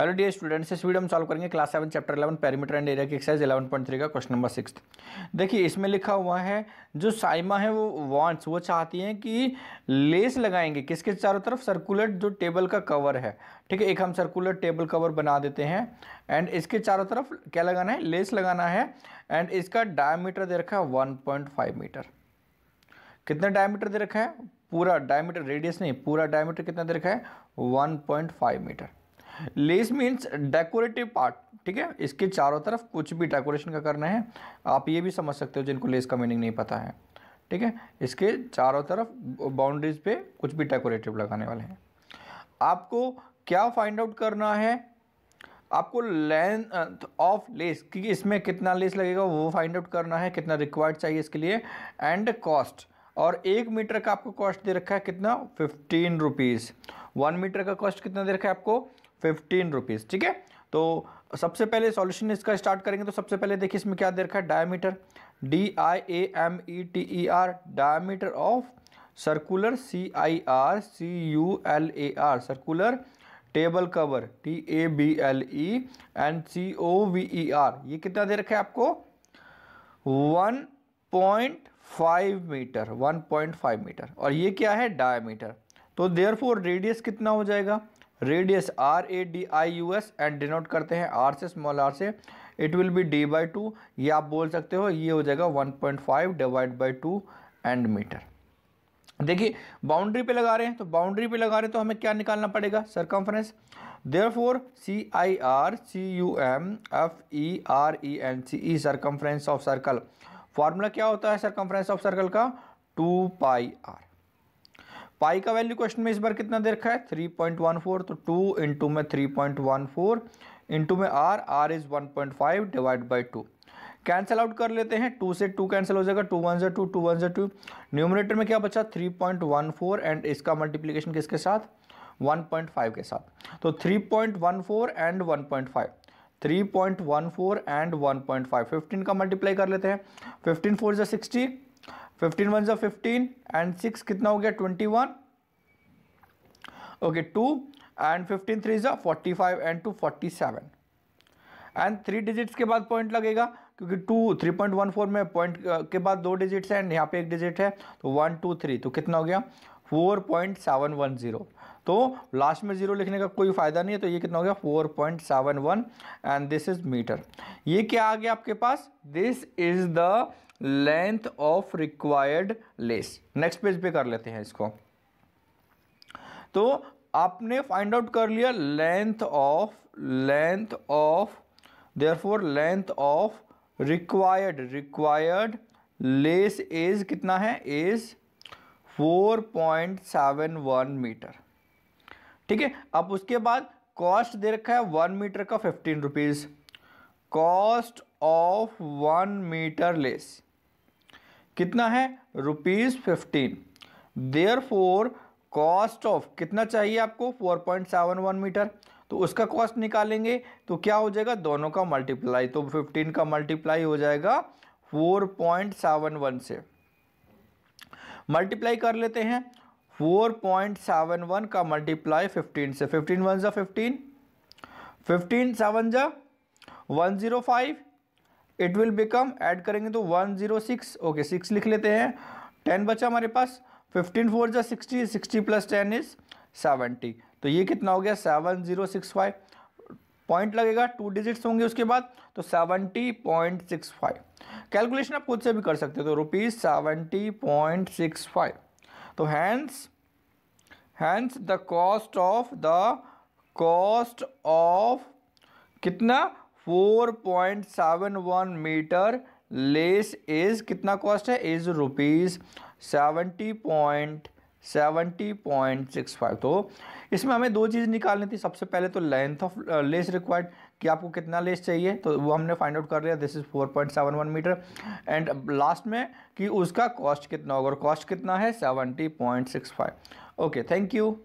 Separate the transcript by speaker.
Speaker 1: hello dear students इस video हम solve करेंगे class seven chapter eleven perimeter and area की एक्सरसाइज इलेवन पॉइंट थ्री का question number six देखिए इसमें लिखा हुआ है जो साइमा है वो वांट्स वो चाहती हैं कि लेस लगाएंगे किसके चारों तरफ सर्कुलर जो टेबल का कवर है ठीक है एक हम सर्कुलर टेबल कवर बना देते हैं एंड इसके चारों तरफ क्या लगाना है लेस लगाना है एंड इसका डायमीटर दे रखा है वन मीटर कितना डायमीटर दे रखा है पूरा डायमीटर रेडियस नहीं पूरा डायमीटर कितना दे रखा है five metre lace means decorative part ठीक है इसके चारों तरफ कुछ भी डेकोरेशन का करना है आप ये भी समझ सकते हो जिनको लेस का मीनिंग नहीं पता है ठीक है इसके चारों तरफ बाउंड्रीज पे कुछ भी डेकोरेटिव लगाने वाले हैं आपको क्या फाइंड आउट करना है आपको लेंथ ऑफ लेस कि इसमें कितना लेस लगेगा वो फाइंड आउट करना है कितना रिक्वायर्ड चाहिए इसके लिए एंड कॉस्ट और एक मीटर का आपको कॉस्ट दे रखा है कितना फिफ्टीन रुपीज़ वन मीटर का कॉस्ट कितना दे रखा है आपको फिफ्टीन रुपीज़ ठीक है तो सबसे पहले सॉल्यूशन इसका स्टार्ट करेंगे तो सबसे पहले देखिए इसमें क्या दे रखा है diameter D I A M E T E R diameter of circular C I R C U L A R circular table cover T A B L E N C O V E R ये कितना दे रखा है आपको one point five metre one point five metre और ये क्या है डायमीटर तो देयरफॉर फोर रेडियस कितना हो जाएगा radius R A D I U S and denote करते हैं आर से स्मॉल आर से it will be D by two ये आप बोल सकते हो ये हो जाएगा one point five divide by two and metre देखिए बाउंड्री पे लगा रहे हैं तो बाउंड्री पे लगा रहे हैं तो हमें क्या निकालना पड़ेगा circumference therefore C I R C U M F E R E N C E circumference of circle formula क्या होता है सरकमफ्रेंस ऑफ सर्कल का टू पाई आर पाई का वैल्यू क्वेश्चन में इस बार कितना दे रखा है थ्री पॉइंट वन फोर तो टू इंटू में three point one four into में R R is one point five divide by two cancel out कर लेते हैं टू से टू कैंसिल हो जाएगा टू वन जो टू टू वन जो टू न्यूमिनेटर में क्या बचा three point one four and इसका मल्टीप्लीकेशन किसके साथ वन पॉइंट फाइव के साथ तो three point one four and one point five three point one four and one point five fifteen का मल्टीप्लाई कर लेते हैं फिफ्टीन फोर जो सिक्सटी फिफ्टीन वन ज़ा फिफ्टीन एंड सिक्स कितना हो गया twenty one okay two and fifteen three ज़ा forty five and two forty seven and three digits के बाद पॉइंट लगेगा क्योंकि two three point one four में पॉइंट के बाद दो डिजिट्स हैं एंड यहाँ पे एक डिजिट है तो वन टू थ्री तो कितना हो गया four point seven one zero तो लास्ट में ज़ीरो लिखने का कोई फ़ायदा नहीं है तो ये कितना हो गया four point seven one and this is metre ये क्या आ गया आपके पास this is the length of required lace next page पे कर लेते हैं इसको तो आपने फाइंड आउट कर लिया length of length of four length of required required lace is कितना है इज 4.71 मीटर ठीक है अब उसके बाद कॉस्ट दे रखा है वन मीटर का fifteen rupees cost of one metre lace कितना है rupees fifteen therefore cost of कितना चाहिए आपको four point seven one metre तो उसका कॉस्ट निकालेंगे तो क्या हो जाएगा दोनों का मल्टीप्लाई तो फिफ्टीन का मल्टीप्लाई हो जाएगा फोर पॉइंट सेवन वन से मल्टीप्लाई कर लेते हैं फोर पॉइंट सेवन वन का मल्टीप्लाई फिफ्टीन से फिफ्टीन वन ज़ा फिफ्टीन फिफ्टीन सेवन ज़ा one zero five it will become add करेंगे तो one zero six okay six लिख लेते हैं टेन बचा हमारे पास फिफ्टीन फोर जो sixty sixty plus ten is seventy तो ये कितना हो गया seven zero six five point लगेगा टू डिजिट्स होंगे उसके बाद तो seventy point six five calculation आप खुद से भी कर सकते हो तो rupees seventy point six five तो hence hence the cost of the cost of कितना 4.71 मीटर लेस इज कितना कॉस्ट है is rupees seventy point seventy point six five तो इसमें हमें दो चीज़ निकालनी थी सबसे पहले तो लेंथ ऑफ लेस रिक्वायर्ड कि आपको कितना लेस चाहिए तो वो हमने फाइंड आउट कर लिया this is four point seven one metre and last में कि उसका कॉस्ट कितना होगा और कॉस्ट कितना है seventy point six five okay thank you